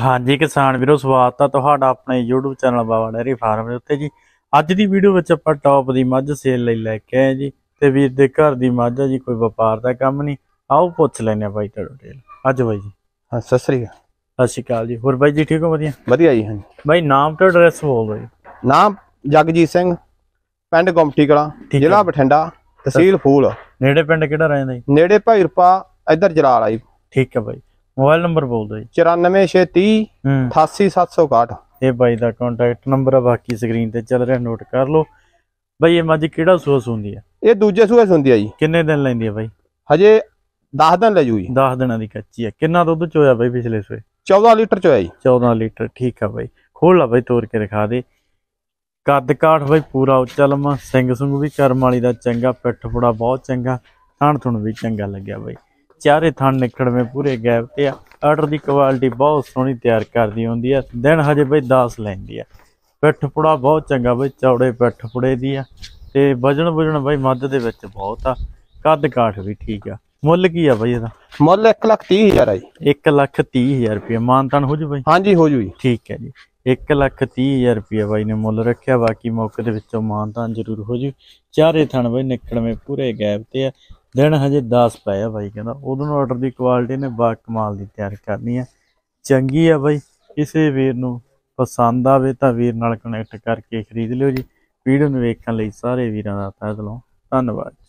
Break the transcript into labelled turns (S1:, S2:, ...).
S1: ਹਾਂਜੀ ਕਿਸਾਨ ਵੀਰੋ ਸਵਾਗਤ ਆ ਤੁਹਾਡਾ ਆਪਣੇ YouTube channel Baba dairy farm ਦੇ ਉੱਤੇ ਜੀ ਅੱਜ ਦੀ ਵੀਡੀਓ ਵਿੱਚ ਆਪਾਂ ਟੌਪ ਦੀ ਮੱਝ ਸੇਲ ਲਈ ਲੈ ਕੇ ਆਏ ਜੀ ਤੇ ਵੀਰ ਦੇ ਘਰ ਦੀ ਮੱਝ ਆ ਜੀ ਕੋਈ ਵਪਾਰ ਦਾ ਕੰਮ ਨਹੀਂ ਆਓ ਪੁੱਛ ਲੈਨੇ ਆ ਬਾਈ ਤੁਹਾਡੇ ਡੇਲ ਅੱਜ ਬਾਈ ਜੀ ਹਾਂ ਸਤਿ ਸ੍ਰੀ ਅਕਾਲ
S2: ਸਤਿ ਸ੍ਰੀ ਅਕਾਲ ਜੀ ਹੋਰ ਬਾਈ ਜੀ ਠੀਕ ਹੋ ਵਧੀਆ ਵਧੀਆ ਜੀ ਹਾਂਜੀ ਬਾਈ ਨਾਮ ਤੇ ਐਡਰੈਸ ਬੋਲੋ ਜੀ ਨਾਮ ਜਗਜੀਤ ਸਿੰਘ ਪਿੰਡ ਗੁੰਮਟੀ ਕਲਾ ਜ਼ਿਲ੍ਹਾ ਬਠਿੰਡਾ ਤਹਿਸੀਲ ਫੂਲ ਨੇੜੇ
S3: ਪਿੰਡ ਕਿਹੜਾ ਰਹਿੰਦਾ ਜੀ
S2: ਨੇੜੇ ਰਪਾ ਇੱਧਰ ਜਲਾਲ ਆ ਜੀ ਠੀਕ ਹੈ ਬਾਈ ਮੋਬਾਈਲ ਨੰਬਰ ਬੋਲ ਦੋ ਜੀ 94630 88761 ਇਹ ਬਾਈ ਦਾ ਕੰਟੈਕਟ ਨੰਬਰ ਆ ਬਾਕੀ ਸਕਰੀਨ ਤੇ ਚੱਲ ਰਿਹਾ ਨੋਟ ਕਰ ਲਓ
S1: ਬਾਈ ਇਹ ਮੱਝ ਕਿਹੜਾ ਸੂਸ ਹੁੰਦੀ ਆ
S2: ਇਹ ਦੂਜੇ ਸੂਸ ਹੁੰਦੀ ਆ ਜੀ ਕਿੰਨੇ ਦਿਨ
S1: ਲੈਂਦੀ ਆ ਬਾਈ ਹਜੇ 10 ਦਿਨ ਲੈ ਜੂਈ 10 ਦਿਨਾਂ ਦੀ ਕੱਚੀ ਆ ਕਿੰਨਾ ਦੁੱਧ ਚੋਇਆ ਬਾਈ ਪਿਛਲੇ ਸੂਏ 14 ਲੀਟਰ ਚੋਇਆ ਜੀ 14 ਲੀਟਰ ਠੀਕ ਆ ਬਾਈ ਖੋਲ ਲਾ ਬਾਈ ਤੋੜ ਕੇ ਦਿਖਾ ਦੇ ਕੱਦ ਕਾਠ ਬਾਈ ਪੂਰਾ ਉੱਚਾ ਲੰਮਾ ਸਿੰਘ ਸੁੰਗ ਵੀ ਕਰਮ ਵਾਲੀ ਦਾ ਚੰਗਾ ਪਿੱਠ ਫੁੜਾ ਬਹੁਤ ਚੰਗਾ ਥਣ ਥਣ ਵੀ ਚੰਗਾ ਲੱਗਿਆ ਬਾਈ ਚਾਰੇ ਥਣ ਨਿਕੜ ਮੇ ਪੂਰੇ ਗੈਪ ਤੇ ਆ ਆਰਡਰ ਦੀ ਕੁਆਲਿਟੀ ਬਹੁਤ ਸੋਹਣੀ ਤਿਆਰ ਕਰਦੀ ਹੁੰਦੀ ਆ ਦਿਨ ਹਜੇ ਬਈ 10 ਲੈਂਦੀ ਆ ਪਿੱਠ ਪੁੜਾ ਬਹੁਤ ਚੰਗਾ ਬਈ ਚੌੜੇ ਪਿੱਠ ਪੁੜੇ ਦੀ ਆ ਤੇ ਵਜਣ ਵਜਣ ਬਈ ਮੱਧ ਦੇ ਵਿੱਚ ਬਹੁਤ ਆ ਕੱਦ ਕਾਠ ਵੀ ਠੀਕ ਆ ਮੁੱਲ ਕੀ ਆ ਬਈ ਇਹਦਾ ਮੁੱਲ 130000 ਆ ਜੀ 130000 ਰੁਪਏ ਮਾਨਤਨ ਹੋ ਜੂ ਬਈ ਹਾਂਜੀ ਹੋ ਜੂ ਜੀ ਠੀਕ ਹੈ ਜੀ 130000 ਰੁਪਏ ਬਾਈ ਨੇ ਮੁੱਲ ਰੱਖਿਆ ਬਾਕੀ ਮੌਕੇ ਦੇ ਵਿੱਚੋਂ ਮਾਨਤਨ ਜ਼ਰੂਰ ਹੋ ਜੂ ਚਾਰੇ ਥਣ ਬਈ ਨਿਕੜਵੇਂ ਪੂਰੇ ਗੈਪ ਤੇ ਆ ਦਿਨ ਹਜੇ 10 ਪਏ ਆ ਬਾਈ ਕਹਿੰਦਾ ਉਹਦੋਂ ਨੂੰ ਆਰਡਰ ਦੀ ਕੁਆਲਿਟੀ ਨੇ ਬਾ ਕਮਾਲ ਦੀ ਤਿਆਰ ਕਰਨੀ ਆ ਚੰਗੀ ਆ ਬਾਈ ਕਿਸੇ ਵੀਰ ਨੂੰ ਪਸੰਦ ਆਵੇ ਤਾਂ ਵੀਰ ਨਾਲ ਕਨੈਕਟ ਕਰਕੇ ਖਰੀਦ ਲਿਓ ਜੀ ਵੀਡੀਓ ਨੂੰ ਵੇਖਣ ਲਈ ਸਾਰੇ ਵੀਰਾਂ ਦਾ ਤਹਿ ਦਿਲੋਂ ਧੰਨਵਾਦ